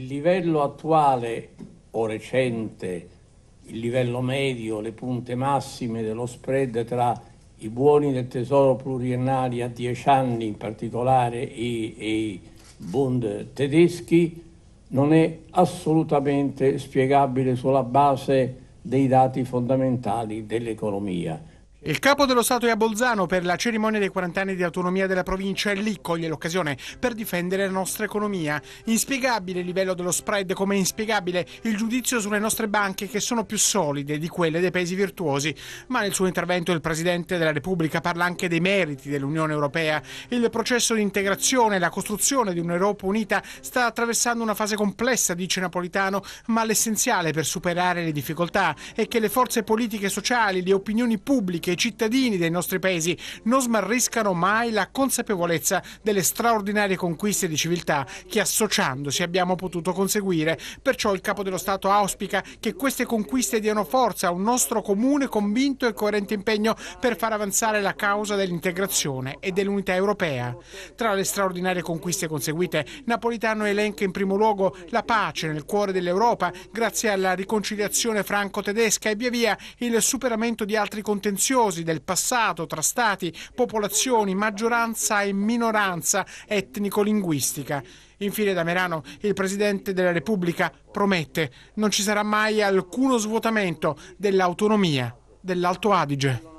Il livello attuale o recente, il livello medio, le punte massime dello spread tra i buoni del tesoro pluriennali a 10 anni, in particolare e, e i bond tedeschi, non è assolutamente spiegabile sulla base dei dati fondamentali dell'economia. Il capo dello Stato è a Bolzano per la cerimonia dei 40 anni di autonomia della provincia e lì coglie l'occasione per difendere la nostra economia. Inspiegabile il livello dello spread, come inspiegabile il giudizio sulle nostre banche che sono più solide di quelle dei paesi virtuosi. Ma nel suo intervento il Presidente della Repubblica parla anche dei meriti dell'Unione Europea. Il processo di integrazione e la costruzione di un'Europa unita sta attraversando una fase complessa, dice Napolitano, ma l'essenziale per superare le difficoltà è che le forze politiche e sociali, le opinioni pubbliche che i cittadini dei nostri paesi non smarriscano mai la consapevolezza delle straordinarie conquiste di civiltà che associandosi abbiamo potuto conseguire. Perciò il Capo dello Stato auspica che queste conquiste diano forza a un nostro comune, convinto e coerente impegno per far avanzare la causa dell'integrazione e dell'unità europea. Tra le straordinarie conquiste conseguite, Napolitano elenca in primo luogo la pace nel cuore dell'Europa, grazie alla riconciliazione franco-tedesca e via via il superamento di altri contenziosi maliziosi del passato tra stati, popolazioni, maggioranza e minoranza etnico-linguistica. Infine da Merano il Presidente della Repubblica promette non ci sarà mai alcuno svuotamento dell'autonomia dell'Alto Adige.